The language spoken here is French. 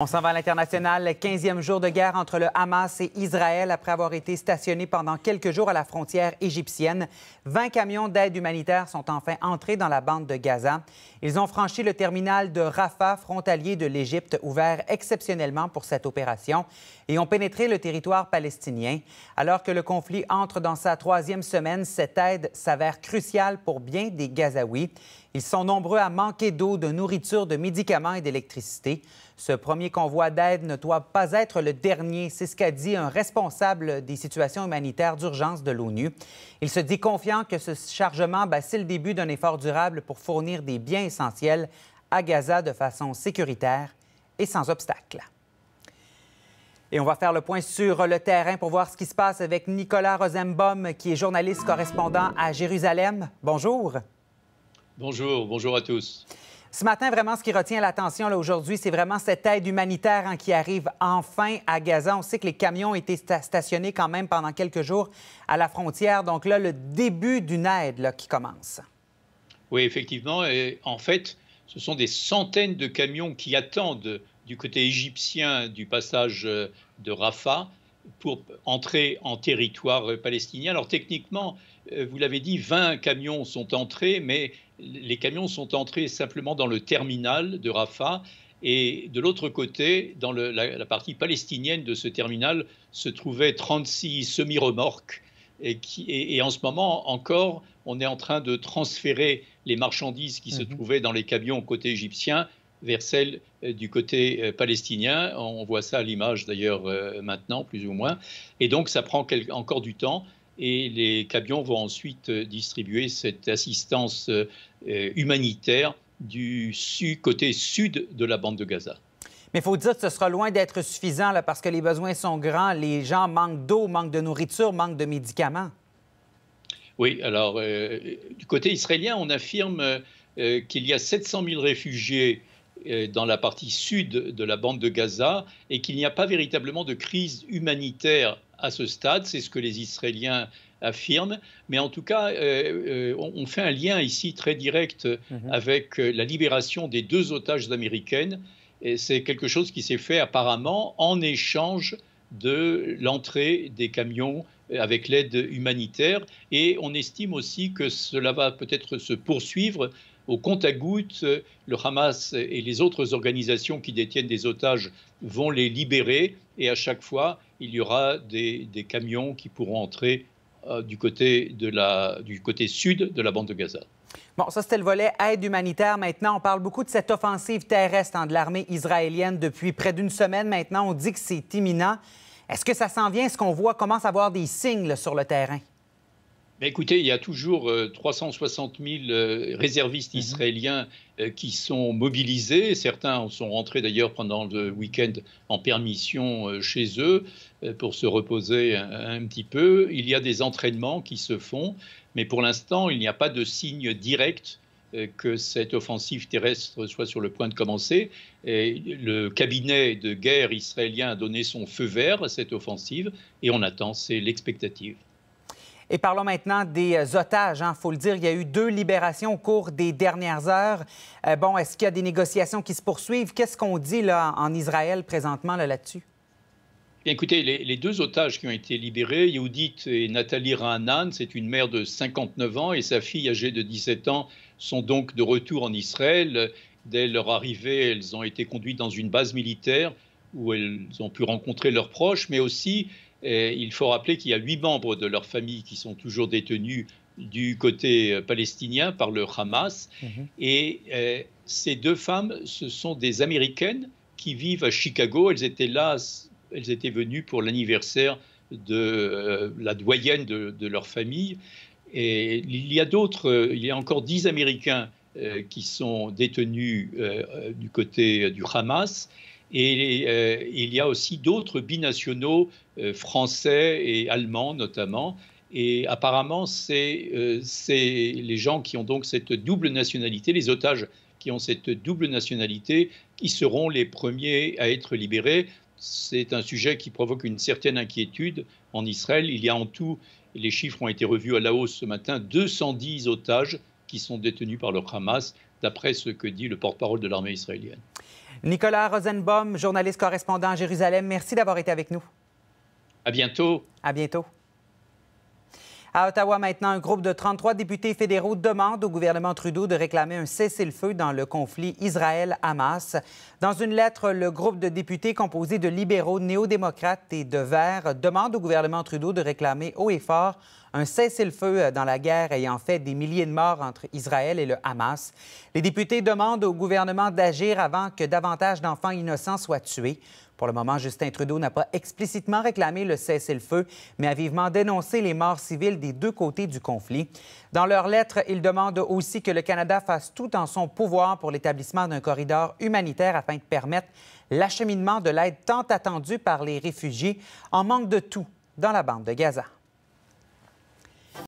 On s'en va à l'international, 15e jour de guerre entre le Hamas et Israël après avoir été stationnés pendant quelques jours à la frontière égyptienne. 20 camions d'aide humanitaire sont enfin entrés dans la bande de Gaza. Ils ont franchi le terminal de Rafah, frontalier de l'Égypte, ouvert exceptionnellement pour cette opération, et ont pénétré le territoire palestinien. Alors que le conflit entre dans sa troisième semaine, cette aide s'avère cruciale pour bien des Gazaouis. Ils sont nombreux à manquer d'eau, de nourriture, de médicaments et d'électricité. Ce premier convoi d'aide ne doit pas être le dernier, c'est ce qu'a dit un responsable des situations humanitaires d'urgence de l'ONU. Il se dit confiant que ce chargement ben, c'est le début d'un effort durable pour fournir des biens essentiels à Gaza de façon sécuritaire et sans obstacle. Et on va faire le point sur le terrain pour voir ce qui se passe avec Nicolas Rosenbaum, qui est journaliste correspondant à Jérusalem. Bonjour. Bonjour, bonjour à tous. Ce matin, vraiment, ce qui retient l'attention aujourd'hui, c'est vraiment cette aide humanitaire hein, qui arrive enfin à Gaza. On sait que les camions étaient stationnés quand même pendant quelques jours à la frontière. Donc là, le début d'une aide qui commence. Oui, effectivement. Et en fait, ce sont des centaines de camions qui attendent du côté égyptien du passage euh, de Rafah pour entrer en territoire euh, palestinien. Alors techniquement, euh, vous l'avez dit, 20 camions sont entrés, mais les camions sont entrés simplement dans le terminal de Rafah. Et de l'autre côté, dans la, partie palestinienne de ce terminal, se trouvaient 36 semi-remorques. Et, en ce moment encore, on est en train de transférer les marchandises qui se mhm. trouvaient dans les camions côté égyptien vers celles euh, du côté euh, palestinien. On voit ça à l'image d'ailleurs euh, maintenant, plus ou moins. Et donc ça prend encore du temps et les camions vont ensuite euh, distribuer cette assistance euh, euh, humanitaire du côté sud de la bande de Gaza. Mais il faut dire que ce sera loin d'être suffisant là, parce que les besoins sont grands, les gens manquent d'eau, manquent de nourriture, manquent de médicaments. Oui, alors du côté israélien, on affirme qu'il y a 700 000 réfugiés dans la partie sud de la bande de Gaza et qu'il n'y a pas véritablement de crise humanitaire à ce stade, c'est ce que les Israéliens affirment, mais en tout cas, euh, euh, on, fait un lien ici très direct mhm. avec euh, la libération des deux otages américaines, et c'est quelque chose qui s'est fait apparemment en échange de l'entrée des camions avec l'aide humanitaire, et on estime aussi que cela va peut-être se poursuivre au compte-à-gouttes, le Hamas et les autres organisations qui détiennent des otages vont les libérer et à chaque fois, il y aura des, camions qui pourront entrer euh, du, côté sud de la bande de Gaza. Bon, ça, c'était le volet aide humanitaire. Maintenant, on parle beaucoup de cette offensive terrestre de l'armée israélienne depuis près d'une semaine maintenant. On dit que c'est imminent. Est-ce que ça s'en vient? Est-ce qu'on voit, commence à voir des signes sur le terrain? Bah, écoutez, il y a toujours 360 euh, 000 euh, réservistes mhm. israéliens euh, qui sont mobilisés. Certains sont rentrés d'ailleurs pendant le week-end en permission chez eux pour se reposer un, petit peu. Il y a des entraînements qui se font, mais pour l'instant, il n'y a pas de signe direct que cette offensive terrestre soit sur le point de commencer. le cabinet de guerre israélien a donné son feu vert à cette offensive et on attend, c'est l'expectative. Et parlons maintenant des euh, otages. Il hein. faut le dire, il y a eu deux libérations au cours des dernières heures. Euh, bon, est-ce qu'il y a des négociations qui se poursuivent? Qu'est-ce qu'on dit là, en Israël présentement là-dessus? Écoutez, les, deux otages qui ont été libérés, Yehudit et Nathalie Rahanan, c'est une mère de 59 ans et sa fille âgée de 17 ans, sont donc de retour en Israël. Dès leur arrivée, elles ont été conduites dans une base militaire où elles ont pu rencontrer leurs proches, mais aussi il faut rappeler qu'il y a huit membres de leur famille qui sont toujours détenus du côté euh, palestinien par le Hamas. Mhm. Et euh, ces deux femmes, ce sont des Américaines qui vivent à Chicago. Elles étaient là, elles étaient venues pour l'anniversaire de euh, la doyenne de, leur famille. Et il y a d'autres, il y a encore dix Américains qui sont détenus du côté du Hamas. Et euh, il y a aussi d'autres binationaux euh, français et allemands notamment. Et apparemment, euh, c'est les gens qui ont donc cette double nationalité, les otages qui ont cette double nationalité, qui seront les premiers à être libérés. C'est un sujet qui provoque une certaine inquiétude en Israël. Il y a en tout, les chiffres ont été revus à la hausse ce matin, 210 otages qui sont détenus par le Hamas, d'après ce que dit le porte-parole de l'armée israélienne. Nicolas Rosenbaum, journaliste correspondant à Jérusalem, merci d'avoir été avec nous. À bientôt. À bientôt. À Ottawa maintenant, un groupe de 33 députés fédéraux demande au gouvernement Trudeau de réclamer un cessez-le-feu dans le conflit Israël-Hamas. Dans une lettre, le groupe de députés composé de libéraux, néo-démocrates et de verts demande au gouvernement Trudeau de réclamer haut et fort un cessez-le-feu dans la guerre ayant fait des milliers de morts entre Israël et le Hamas. Les députés demandent au gouvernement d'agir avant que davantage d'enfants innocents soient tués. Pour le moment, Justin Trudeau n'a pas explicitement réclamé le cessez-le-feu, mais a vivement dénoncé les morts civiles des deux côtés du conflit. Dans leur lettre, il demande aussi que le Canada fasse tout en son pouvoir pour l'établissement d'un corridor humanitaire afin de permettre l'acheminement de l'aide tant attendue par les réfugiés en manque de tout dans la bande de Gaza.